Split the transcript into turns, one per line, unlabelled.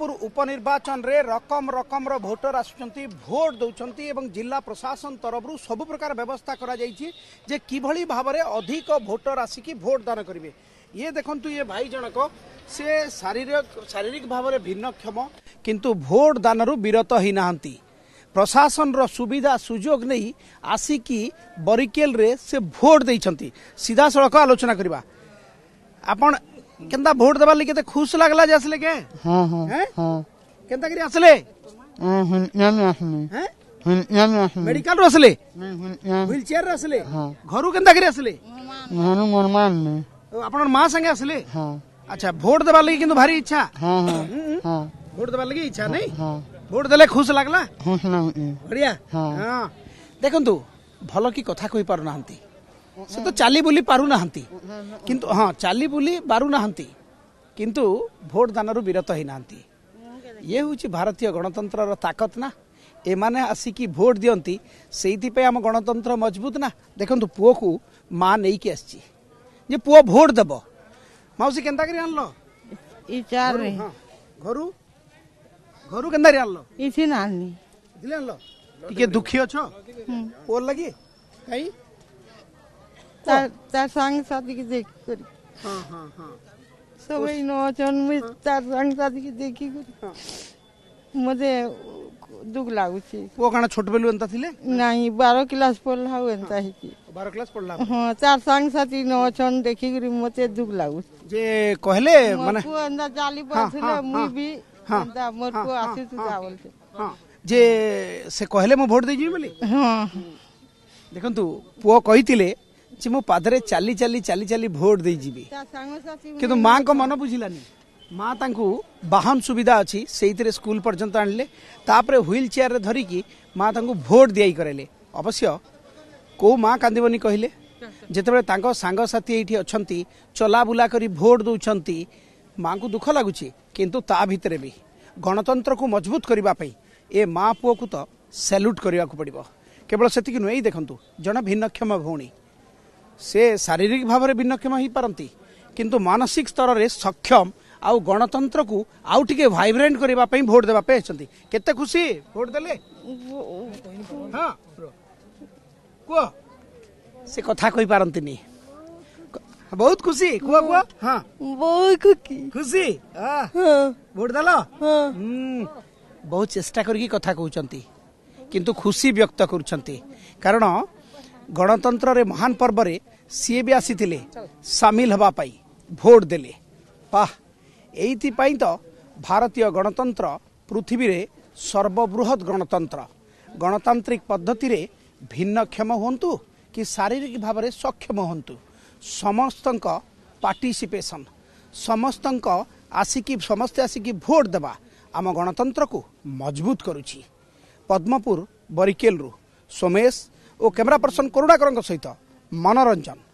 পুর উপনির্বাচনের রকম রকমর voter আসুচার vote দৌঁচান এবং জেলা প্রশাসন তরফর সবু প্রকার ব্যবস্থা করা যাই যে কিভাবে ভাবে অধিক ভোটর আসিকি ভোট দান করবে ইয়ে দেখুন ইয়ে ভাই জনক সে শারীরিক শারীরিক ভাবে ভিন্নক্ষম কিন্তু ভোট দানর বিরত হই না প্রশাসনর সুবিধা সুযোগ নেই আসিকি বরিকেলরে সে ভোট দিয়েছেন সিধাসলখ আলোচনা করা আপন କେନ୍ତା ଭୋଟ ଦେବାର ଲାଗି କେତେ ଖୁସ ଲାଗଲା ଯେ ଆସିଲେ କେ କେନ୍ତା କରି ଆସିଲେ ମେଡିକାଲ ରୁ ଆସିଲେ ହ୍ୱିଲ ଚେୟାର ରେ ଆସିଲେ ଘରୁ କେନ୍ତା କରି ଆସିଲେ ଆପଣଙ୍କର ମା ସାଙ୍ଗେ ଆସିଲେ ଆଚ୍ଛା ଭୋଟ ଦେବାର ଲାଗି କିନ୍ତୁ ଭାରି ଇଚ୍ଛା ଭୋଟ ଦେବାର ଲାଗି ଇଚ୍ଛା ନାଇଁ ଭୋଟ ଦେଲେ ଖୁସ ଲାଗଲା ବଢିଆ ହଁ ଦେଖନ୍ତୁ ଭଲ କି କଥା କହିପାରୁନାହାନ୍ତି ସେ ତ ଚାଲି ବୁଲି ପାରୁନାହାନ୍ତି କିନ୍ତୁ ହଁ ଚାଲି ବୁଲି ପାରୁନାହାନ୍ତି କିନ୍ତୁ ଭୋଟ ଦାନରୁ ବିରତ ହେଇନାହାନ୍ତି ଇଏ ହେଉଛି ଭାରତୀୟ ଗଣତନ୍ତ୍ରର ତାକତ ନା ଏମାନେ ଆସିକି ଭୋଟ ଦିଅନ୍ତି ସେଇଥିପାଇଁ ଆମ ଗଣତନ୍ତ୍ର ମଜବୁତ ନା ଦେଖନ୍ତୁ ପୁଅକୁ ମା ନେଇକି ଆସିଛି ଯେ ପୁଅ ଭୋଟ ଦେବ ମାଉସୀ କେନ୍ତା କରି ଆଣିଲ ଘରୁ ଘରୁ କେନ୍ତା କରି ଆଣିଲ ଇଠି ଆଣିଲ ଟିକେ ଦୁଃଖୀ ଅଛ ପୁଅ ଲାଗି କାଇଁ তার তার সাংসাদিকে দেখি করি সবাই নজন্মে তার সাংসাদিকে দেখি করি মধ্যে দুঃখ লাগুছি ও কারণ ছোট বেলু এন্তা থিলে নাই 12 ক্লাস পড়লা হউ এন্তা হেকি 12 ক্লাস পড়লা হ্যাঁ চার সাং সাথী ন ছন দেখি করি মতে দুঃখ লাগুছি যে কহলে মানে পুয়া এন্তা জালি পড়ছিল মুই বি এন্তা মোর পুয়া আসিছু যা বলতে হ্যাঁ যে সে কহলে মো ভোট দেই জিবি বলি হ্যাঁ দেখন্তু পুয়া কইতিলে ଯେ ମୁଁ ପାଦରେ ଚାଲି ଚାଲି ଚାଲି ଚାଲି ଭୋଟ ଦେଇଯିବି କିନ୍ତୁ ମାଆଙ୍କ ମନ ବୁଝିଲାନି ମା ତାଙ୍କୁ ବାହନ ସୁବିଧା ଅଛି ସେଇଥିରେ ସ୍କୁଲ ପର୍ଯ୍ୟନ୍ତ ଆଣିଲେ ତାପରେ ହ୍ୱିଲ୍ ଚେୟାରରେ ଧରିକି ମା ତାଙ୍କୁ ଭୋଟ ଦିଆଇ କରାଇଲେ ଅବଶ୍ୟ କେଉଁ ମା କାନ୍ଦିବନି କହିଲେ ଯେତେବେଳେ ତାଙ୍କ ସାଙ୍ଗସାଥି ଏଇଠି ଅଛନ୍ତି ଚଲାବୁଲା କରି ଭୋଟ ଦେଉଛନ୍ତି ମାଆଙ୍କୁ ଦୁଃଖ ଲାଗୁଛି କିନ୍ତୁ ତା ଭିତରେ ବି ଗଣତନ୍ତ୍ରକୁ ମଜବୁତ କରିବା ପାଇଁ ଏ ମା ପୁଅକୁ ତ ସାଲ୍ୟୁଟ୍ କରିବାକୁ ପଡ଼ିବ କେବଳ ସେତିକି ନୁହେଁ ଏଇ ଦେଖନ୍ତୁ ଜଣେ ଭିନ୍ନକ୍ଷମ ଭଉଣୀ ସେ ଶାରୀରିକ ଭାବରେ ଭିନ୍ନକ୍ଷମ ହୋଇପାରନ୍ତି କିନ୍ତୁ ମାନସିକ ସ୍ତରରେ ସକ୍ଷମ ଆଉ ଗଣତନ୍ତ୍ରକୁ ଆଉ ଟିକେ ଭାଇବ୍ରାଣ୍ଟ କରିବା ପାଇଁ ଭୋଟ ଦେବା ପାଇଁ ଆସିଛନ୍ତି କେତେ ଖୁସି ଭୋଟ ଦେଲେ ହଁ କୁହ ସେ କଥା କହିପାରନ୍ତିନି ବହୁତ ଖୁସି କୁହ କୁହ ହଁ ବହୁତ ଖୁସି ଭୋଟ ଦେଲ ବହୁତ ଚେଷ୍ଟା କରିକି କଥା କହୁଛନ୍ତି କିନ୍ତୁ ଖୁସି ବ୍ୟକ୍ତ କରୁଛନ୍ତି କାରଣ ଗଣତନ୍ତ୍ରରେ ମହାନ ପର୍ବରେ ସିଏ ବି ଆସିଥିଲେ ସାମିଲ ହେବା ପାଇଁ ଭୋଟ ଦେଲେ ପାହ ଏଇଥିପାଇଁ ତ ଭାରତୀୟ ଗଣତନ୍ତ୍ର ପୃଥିବୀରେ ସର୍ବବୃହତ ଗଣତନ୍ତ୍ର ଗଣତାନ୍ତ୍ରିକ ପଦ୍ଧତିରେ ଭିନ୍ନକ୍ଷମ ହୁଅନ୍ତୁ କି ଶାରୀରିକ ଭାବରେ ସକ୍ଷମ ହୁଅନ୍ତୁ ସମସ୍ତଙ୍କ ପାର୍ଟିସିପେସନ୍ ସମସ୍ତଙ୍କ ଆସିକି ସମସ୍ତେ ଆସିକି ଭୋଟ ଦେବା ଆମ ଗଣତନ୍ତ୍ରକୁ ମଜବୁତ କରୁଛି ପଦ୍ମପୁର ବରିକେଲରୁ ସୋମେଶ ଓ କ୍ୟାମେରା ପର୍ସନ କରୁଣାକରଙ୍କ ସହିତ ମନୋରଞ୍ଜନ